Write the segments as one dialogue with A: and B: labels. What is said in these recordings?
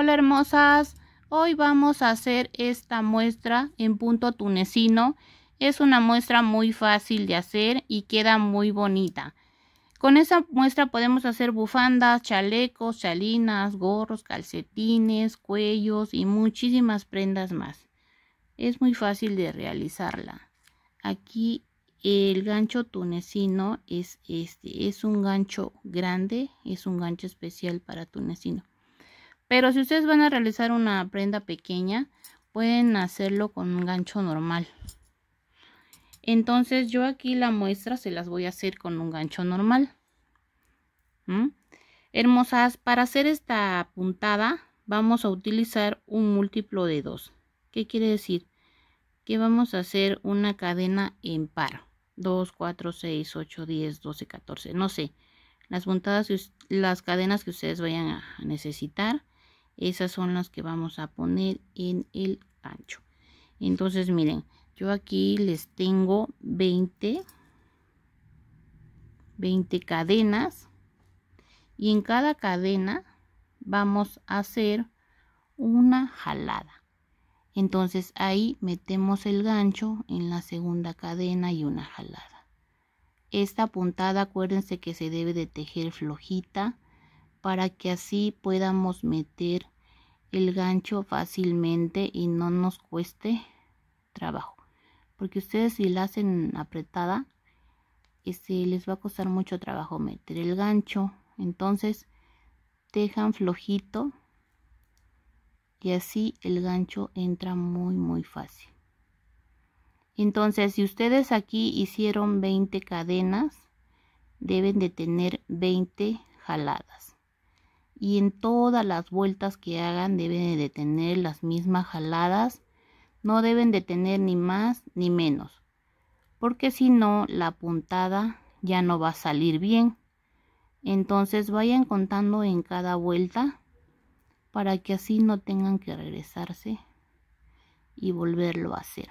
A: Hola hermosas, hoy vamos a hacer esta muestra en punto tunecino. Es una muestra muy fácil de hacer y queda muy bonita. Con esa muestra podemos hacer bufandas, chalecos, chalinas, gorros, calcetines, cuellos y muchísimas prendas más. Es muy fácil de realizarla. Aquí el gancho tunecino es este, es un gancho grande, es un gancho especial para tunecino. Pero si ustedes van a realizar una prenda pequeña, pueden hacerlo con un gancho normal. Entonces yo aquí la muestra se las voy a hacer con un gancho normal. ¿Mm? Hermosas, para hacer esta puntada vamos a utilizar un múltiplo de 2. ¿Qué quiere decir? Que vamos a hacer una cadena en par. 2, 4, 6, 8, 10, 12, 14, no sé. Las puntadas, las cadenas que ustedes vayan a necesitar esas son las que vamos a poner en el gancho entonces miren yo aquí les tengo 20 20 cadenas y en cada cadena vamos a hacer una jalada entonces ahí metemos el gancho en la segunda cadena y una jalada esta puntada acuérdense que se debe de tejer flojita para que así podamos meter el gancho fácilmente y no nos cueste trabajo porque ustedes si la hacen apretada este, les va a costar mucho trabajo meter el gancho entonces dejan flojito y así el gancho entra muy muy fácil entonces si ustedes aquí hicieron 20 cadenas deben de tener 20 jaladas y en todas las vueltas que hagan deben de tener las mismas jaladas, no deben de tener ni más ni menos, porque si no la puntada ya no va a salir bien. Entonces vayan contando en cada vuelta para que así no tengan que regresarse y volverlo a hacer.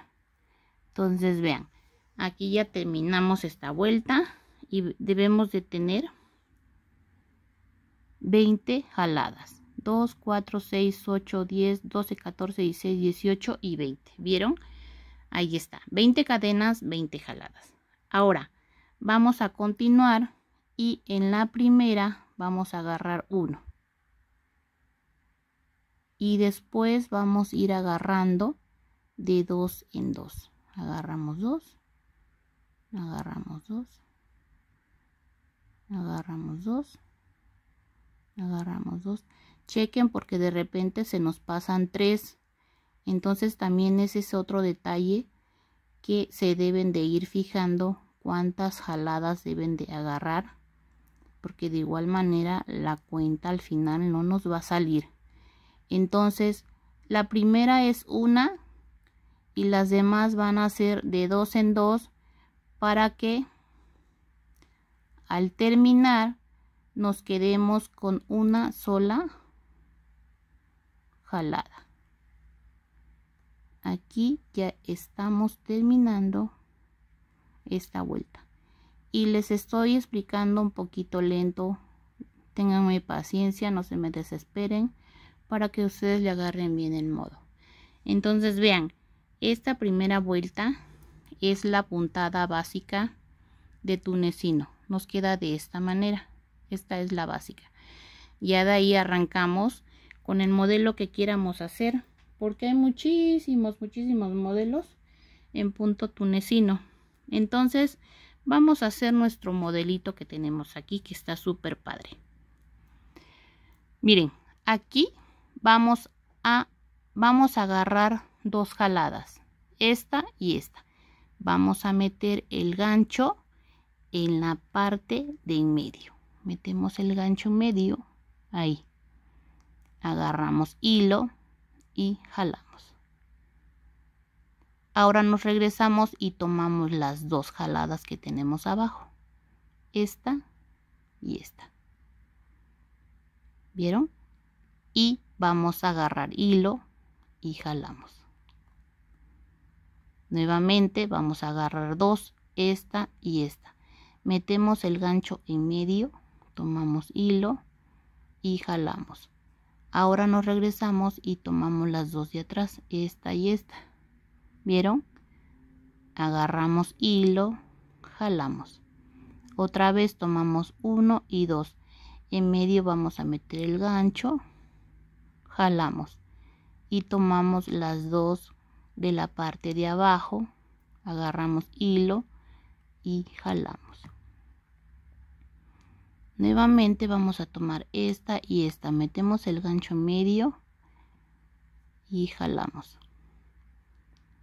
A: Entonces vean, aquí ya terminamos esta vuelta y debemos de tener 20 jaladas. 2, 4, 6, 8, 10, 12, 14, 16, 18 y 20. ¿Vieron? Ahí está. 20 cadenas, 20 jaladas. Ahora, vamos a continuar y en la primera vamos a agarrar uno. Y después vamos a ir agarrando de dos en dos. Agarramos 2, Agarramos 2, Agarramos dos agarramos dos chequen porque de repente se nos pasan tres entonces también ese es otro detalle que se deben de ir fijando cuántas jaladas deben de agarrar porque de igual manera la cuenta al final no nos va a salir entonces la primera es una y las demás van a ser de dos en dos para que al terminar nos quedemos con una sola jalada aquí ya estamos terminando esta vuelta y les estoy explicando un poquito lento Ténganme paciencia no se me desesperen para que ustedes le agarren bien el modo entonces vean esta primera vuelta es la puntada básica de tunecino nos queda de esta manera esta es la básica. Ya de ahí arrancamos con el modelo que quieramos hacer. Porque hay muchísimos, muchísimos modelos en punto tunecino. Entonces vamos a hacer nuestro modelito que tenemos aquí que está súper padre. Miren, aquí vamos a, vamos a agarrar dos jaladas. Esta y esta. Vamos a meter el gancho en la parte de en medio metemos el gancho medio ahí agarramos hilo y jalamos ahora nos regresamos y tomamos las dos jaladas que tenemos abajo esta y esta vieron y vamos a agarrar hilo y jalamos nuevamente vamos a agarrar dos esta y esta metemos el gancho en medio tomamos hilo y jalamos. Ahora nos regresamos y tomamos las dos de atrás, esta y esta. ¿Vieron? Agarramos hilo, jalamos. Otra vez tomamos uno y dos En medio vamos a meter el gancho, jalamos. Y tomamos las dos de la parte de abajo, agarramos hilo y jalamos. Nuevamente vamos a tomar esta y esta. Metemos el gancho medio y jalamos.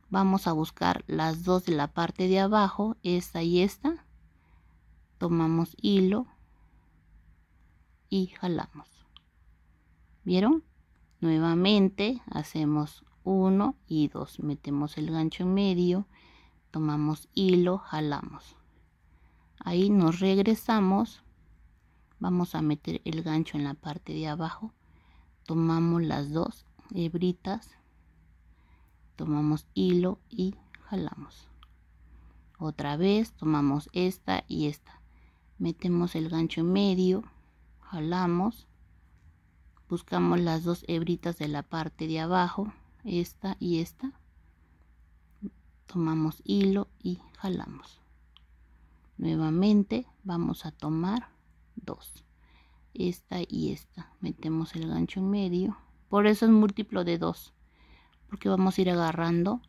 A: Vamos a buscar las dos de la parte de abajo, esta y esta. Tomamos hilo y jalamos. ¿Vieron? Nuevamente hacemos uno y dos. Metemos el gancho en medio, tomamos hilo, jalamos. Ahí nos regresamos vamos a meter el gancho en la parte de abajo tomamos las dos hebritas tomamos hilo y jalamos otra vez tomamos esta y esta metemos el gancho en medio jalamos buscamos las dos hebritas de la parte de abajo esta y esta tomamos hilo y jalamos nuevamente vamos a tomar 2 esta y esta metemos el gancho en medio por eso es múltiplo de 2 porque vamos a ir agarrando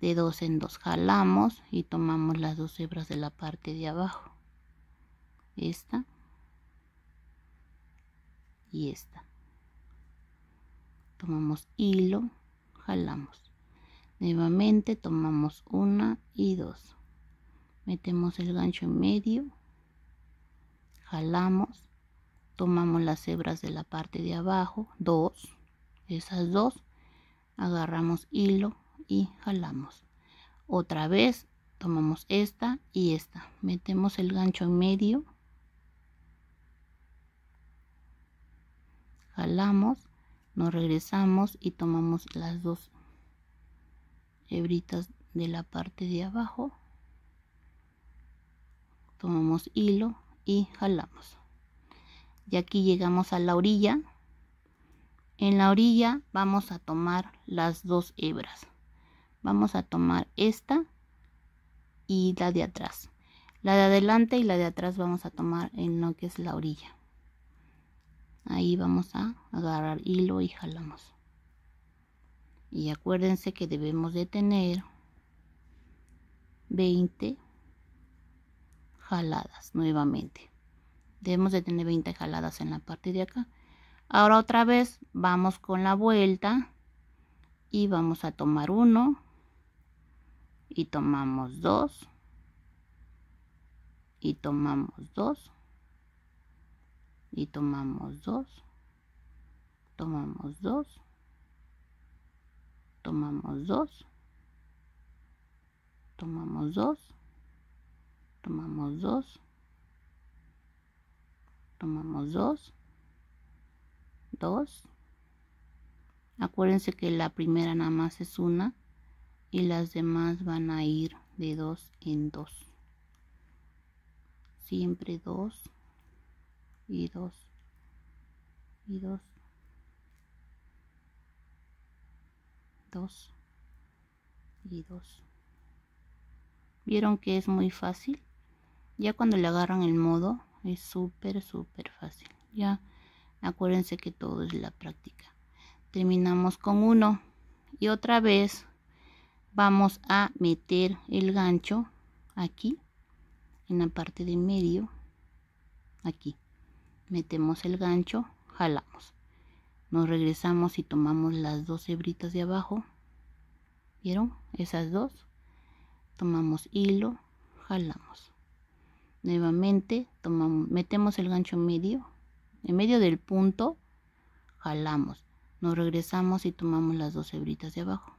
A: de dos en dos jalamos y tomamos las dos hebras de la parte de abajo esta y esta tomamos hilo jalamos nuevamente tomamos una y dos metemos el gancho en medio jalamos, tomamos las hebras de la parte de abajo, dos, esas dos, agarramos hilo y jalamos. Otra vez tomamos esta y esta, metemos el gancho en medio, jalamos, nos regresamos y tomamos las dos hebritas de la parte de abajo tomamos hilo y jalamos. Y aquí llegamos a la orilla. En la orilla vamos a tomar las dos hebras. Vamos a tomar esta y la de atrás. La de adelante y la de atrás vamos a tomar en lo que es la orilla. Ahí vamos a agarrar hilo y jalamos. Y acuérdense que debemos de tener 20 jaladas nuevamente debemos de tener 20 jaladas en la parte de acá ahora otra vez vamos con la vuelta y vamos a tomar uno y tomamos dos y tomamos dos y tomamos dos tomamos dos tomamos dos tomamos dos tomamos 2, tomamos 2, 2. Acuérdense que la primera nada más es una y las demás van a ir de 2 en 2. Siempre 2 y 2 y 2. 2 y 2. ¿Vieron que es muy fácil? Ya cuando le agarran el modo, es súper, súper fácil. Ya acuérdense que todo es la práctica. Terminamos con uno y otra vez vamos a meter el gancho aquí en la parte de medio aquí metemos el gancho jalamos nos regresamos y tomamos las dos hebritas de abajo vieron esas dos tomamos hilo jalamos nuevamente metemos el gancho medio, en medio del punto, jalamos, nos regresamos y tomamos las dos hebritas de abajo.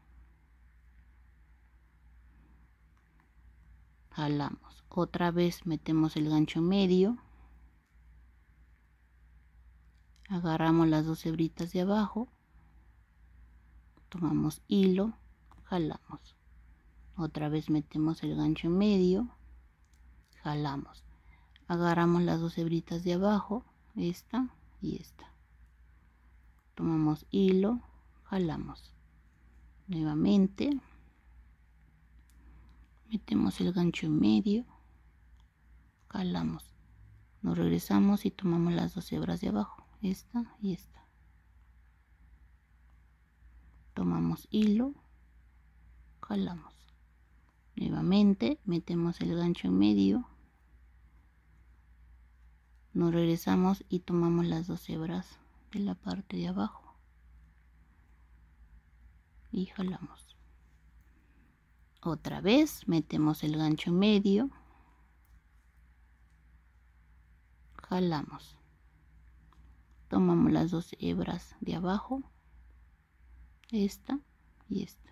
A: Jalamos, otra vez metemos el gancho medio, agarramos las dos hebritas de abajo, tomamos hilo, jalamos, otra vez metemos el gancho medio, jalamos. Agarramos las dos hebritas de abajo, esta y esta. Tomamos hilo, jalamos. Nuevamente, metemos el gancho en medio, jalamos. Nos regresamos y tomamos las dos hebras de abajo, esta y esta. Tomamos hilo, jalamos. Nuevamente metemos el gancho en medio, nos regresamos y tomamos las dos hebras de la parte de abajo y jalamos otra vez metemos el gancho en medio jalamos tomamos las dos hebras de abajo esta y esta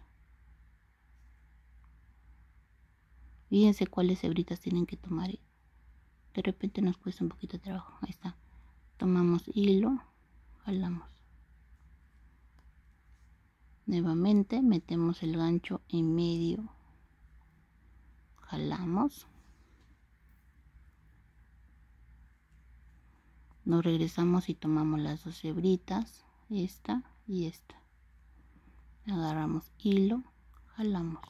A: fíjense cuáles hebritas tienen que tomar eh de repente nos cuesta un poquito de trabajo ahí está tomamos hilo jalamos nuevamente metemos el gancho en medio jalamos nos regresamos y tomamos las dos hebritas esta y esta agarramos hilo jalamos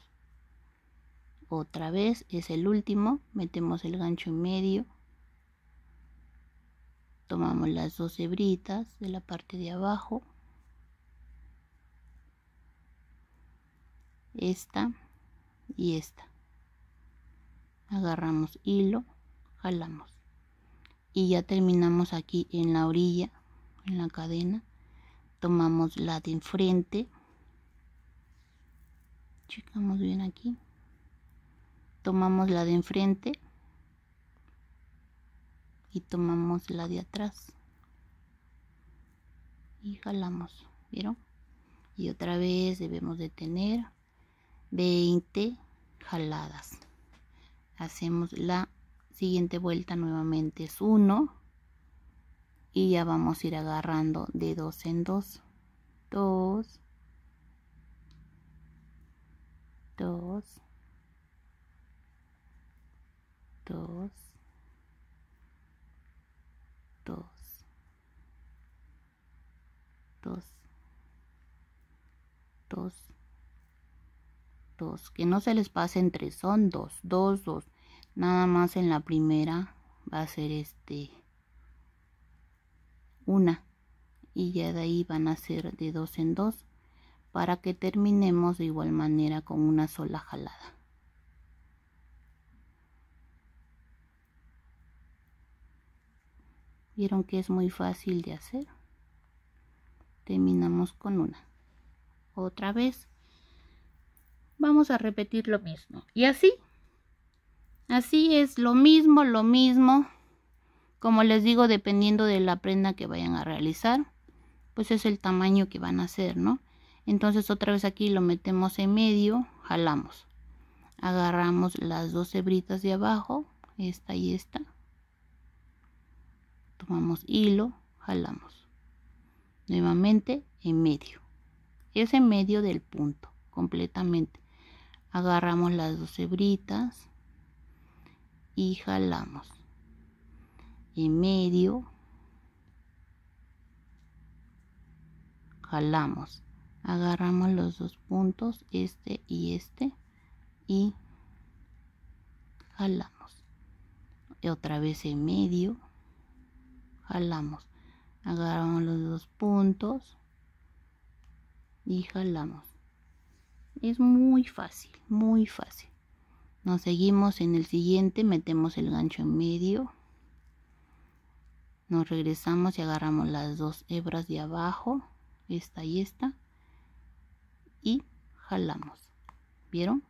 A: otra vez es el último metemos el gancho en medio tomamos las dos hebritas de la parte de abajo esta y esta agarramos hilo jalamos y ya terminamos aquí en la orilla en la cadena tomamos la de enfrente checamos bien aquí tomamos la de enfrente y tomamos la de atrás y jalamos vieron y otra vez debemos de tener 20 jaladas hacemos la siguiente vuelta nuevamente es uno y ya vamos a ir agarrando de dos en dos dos dos 2, 2, 2, 2, 2, que no se les pase entre son 2, 2, 2, nada más en la primera va a ser este 1 y ya de ahí van a ser de 2 en 2 para que terminemos de igual manera con una sola jalada. vieron que es muy fácil de hacer terminamos con una otra vez vamos a repetir lo mismo y así así es lo mismo lo mismo como les digo dependiendo de la prenda que vayan a realizar pues es el tamaño que van a hacer no entonces otra vez aquí lo metemos en medio jalamos agarramos las dos hebritas de abajo esta y esta tomamos hilo, jalamos. Nuevamente en medio. Es en medio del punto, completamente. Agarramos las dos hebritas y jalamos. En medio. Jalamos. Agarramos los dos puntos, este y este, y jalamos. Y otra vez en medio jalamos agarramos los dos puntos y jalamos es muy fácil muy fácil nos seguimos en el siguiente metemos el gancho en medio nos regresamos y agarramos las dos hebras de abajo esta y esta y jalamos vieron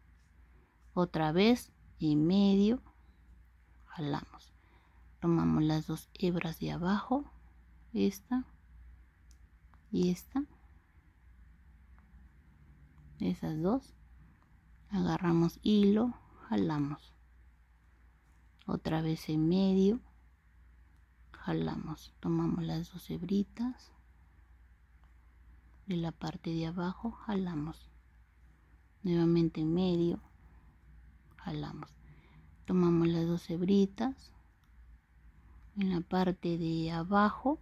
A: otra vez en medio jalamos tomamos las dos hebras de abajo esta y esta esas dos agarramos hilo jalamos otra vez en medio jalamos tomamos las dos hebritas de la parte de abajo jalamos nuevamente en medio jalamos tomamos las dos hebritas en la parte de abajo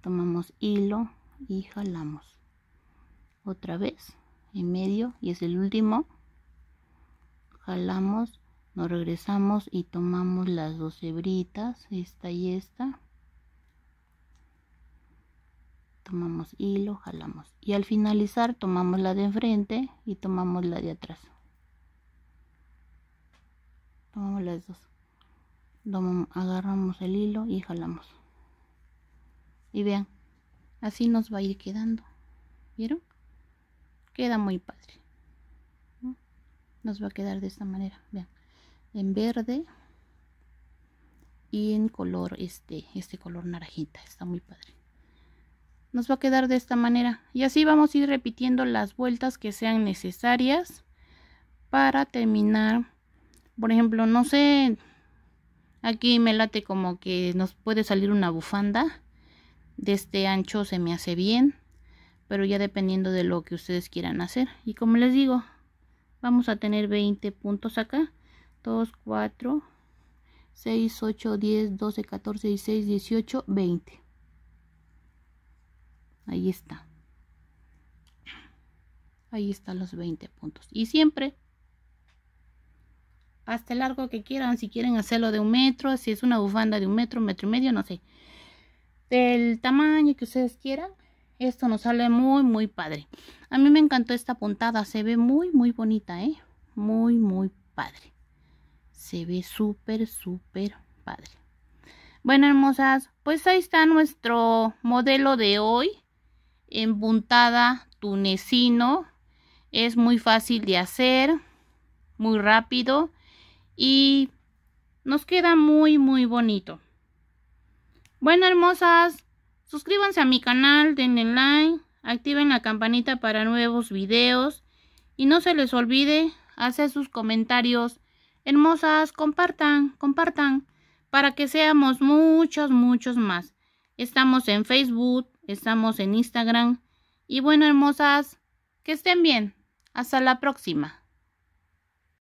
A: tomamos hilo y jalamos otra vez en medio y es el último jalamos nos regresamos y tomamos las dos hebritas esta y esta tomamos hilo jalamos y al finalizar tomamos la de enfrente y tomamos la de atrás tomamos las dos agarramos el hilo y jalamos y vean así nos va a ir quedando vieron queda muy padre nos va a quedar de esta manera vean en verde y en color este este color naranjita está muy padre nos va a quedar de esta manera y así vamos a ir repitiendo las vueltas que sean necesarias para terminar por ejemplo no sé Aquí me late como que nos puede salir una bufanda. De este ancho se me hace bien. Pero ya dependiendo de lo que ustedes quieran hacer. Y como les digo, vamos a tener 20 puntos acá. 2, 4, 6, 8, 10, 12, 14, y 6 18, 20. Ahí está. Ahí están los 20 puntos. Y siempre hasta el largo que quieran, si quieren hacerlo de un metro, si es una bufanda de un metro, metro y medio, no sé. Del tamaño que ustedes quieran, esto nos sale muy, muy padre. A mí me encantó esta puntada, se ve muy, muy bonita, ¿eh? Muy, muy padre. Se ve súper, súper padre. Bueno, hermosas, pues ahí está nuestro modelo de hoy. En puntada tunecino. Es muy fácil de hacer, muy rápido y nos queda muy muy bonito. Bueno hermosas, suscríbanse a mi canal, denle like, activen la campanita para nuevos videos y no se les olvide hacer sus comentarios. Hermosas, compartan, compartan para que seamos muchos, muchos más. Estamos en Facebook, estamos en Instagram. Y bueno, hermosas, que estén bien. Hasta la próxima.